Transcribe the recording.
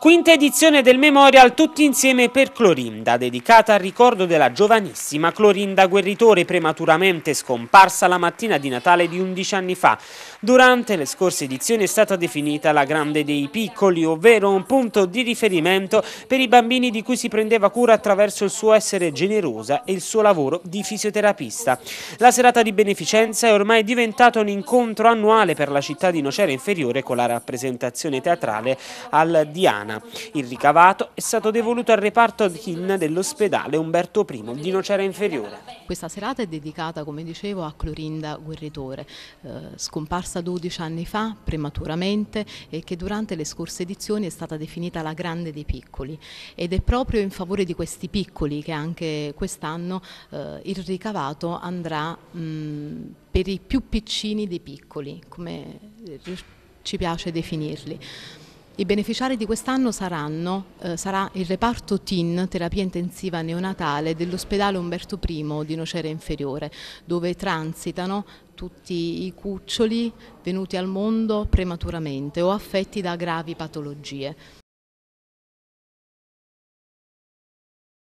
quinta edizione del Memorial Tutti insieme per Clorinda, dedicata al ricordo della giovanissima Clorinda Guerritore prematuramente scomparsa la mattina di Natale di 11 anni fa. Durante le scorse edizioni è stata definita la grande dei piccoli, ovvero un punto di riferimento per i bambini di cui si prendeva cura attraverso il suo essere generosa e il suo lavoro di fisioterapista. La serata di beneficenza è ormai diventata un incontro annuale per la città di Nocera Inferiore con la rappresentazione teatrale al Diana. Il ricavato è stato devoluto al reparto ad HIN dell'ospedale Umberto I di Nocera Inferiore. Questa serata è dedicata, come dicevo, a Clorinda Guerritore, eh, scomparsa 12 anni fa prematuramente e che durante le scorse edizioni è stata definita la grande dei piccoli ed è proprio in favore di questi piccoli che anche quest'anno eh, il ricavato andrà per i più piccini dei piccoli, come eh, ci piace definirli. I beneficiari di quest'anno saranno eh, sarà il reparto TIN, terapia intensiva neonatale, dell'ospedale Umberto I di Nocera Inferiore, dove transitano tutti i cuccioli venuti al mondo prematuramente o affetti da gravi patologie.